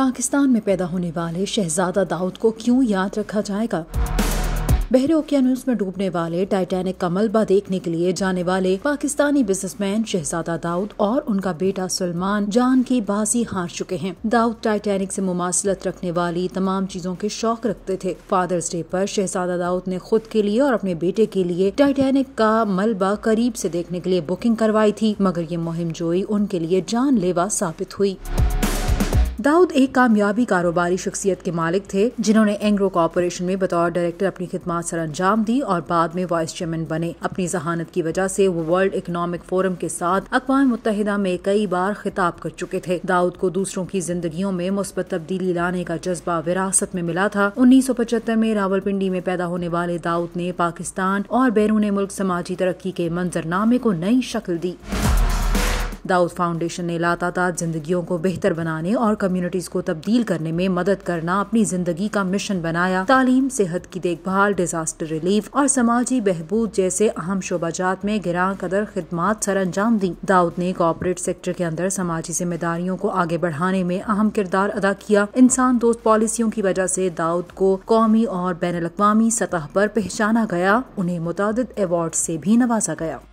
पाकिस्तान में पैदा होने वाले शहजादा दाऊद को क्यों याद रखा जाएगा बहरे ओकियानूस में डूबने वाले टाइटैनिक का मलबा देखने के लिए जाने वाले पाकिस्तानी बिजनेसमैन शहजादा दाऊद और उनका बेटा सलमान जान की बाजी हार चुके हैं दाऊद टाइटैनिक से मुमासलत रखने वाली तमाम चीजों के शौक रखते थे फादर्स डे पर शहजादा दाऊद ने खुद के लिए और अपने बेटे के लिए टाइटैनिक का मलबा करीब से देखने के लिए बुकिंग करवाई थी मगर ये मुहिम जोई उनके लिए जानलेवा साबित हुई दाऊद एक कामयाबी कारोबारी शख्सियत के मालिक थे जिन्होंने एंग्रो कॉरपोरेशन में बतौर डायरेक्टर अपनी खिदमत सर अंजाम दी और बाद में वाइस चेयरमैन बने अपनी जहानत की वजह से वो वर्ल्ड इकोनॉमिक फोरम के साथ अकवा मुतहदा में कई बार खिताब कर चुके थे दाऊद को दूसरों की जिंदगी में मुस्बत तब्दीली लाने का जज्बा विरासत में मिला था उन्नीस सौ पचहत्तर में रावलपिंडी में पैदा होने वाले दाऊद ने पाकिस्तान और बैरून मुल्क समाजी तरक्की के मंजरनामे को नई शक्ल दी दाऊद फाउंडेशन ने लाता जिंदगियों को बेहतर बनाने और कम्युनिटीज को तब्दील करने में मदद करना अपनी जिंदगी का मिशन बनाया तालीम सेहत की देखभाल डिजास्टर रिलीफ और समाजी बहबूद जैसे अहम शोबाजात में गिरा कदर खदम सर अंजाम दी दाऊद ने कॉपोरेट सेक्टर के अंदर समाजी जिम्मेदारियों को आगे बढ़ाने में अहम किरदार अदा किया इंसान दोस्त पॉलिसियों की वजह से दाऊद को कौमी और बैन अवी सतह पर पहचाना गया उन्हें मुतद अवार्ड से भी नवाजा गया